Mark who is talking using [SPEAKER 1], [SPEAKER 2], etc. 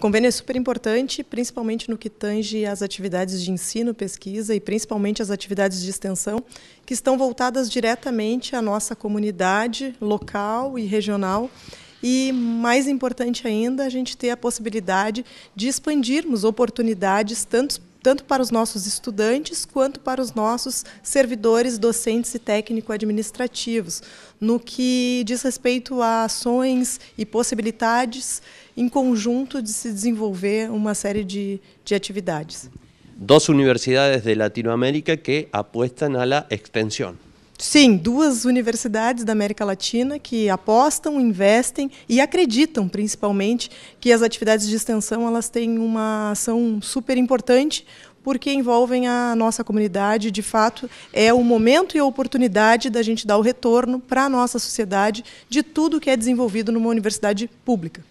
[SPEAKER 1] O convênio é super importante, principalmente no que tange às atividades de ensino, pesquisa e principalmente as atividades de extensão, que estão voltadas diretamente à nossa comunidade local e regional. E, mais importante ainda, a gente ter a possibilidade de expandirmos oportunidades tanto tanto para os nossos estudantes quanto para os nossos servidores docentes e técnico-administrativos, no que diz respeito a ações e possibilidades em conjunto de se desenvolver uma série de, de atividades.
[SPEAKER 2] Duas universidades de Latinoamérica que apostam a extensão.
[SPEAKER 1] Sim, duas universidades da América Latina que apostam, investem e acreditam, principalmente, que as atividades de extensão elas têm uma ação super importante porque envolvem a nossa comunidade. De fato, é o momento e a oportunidade da gente dar o retorno para a nossa sociedade de tudo que é desenvolvido numa universidade pública.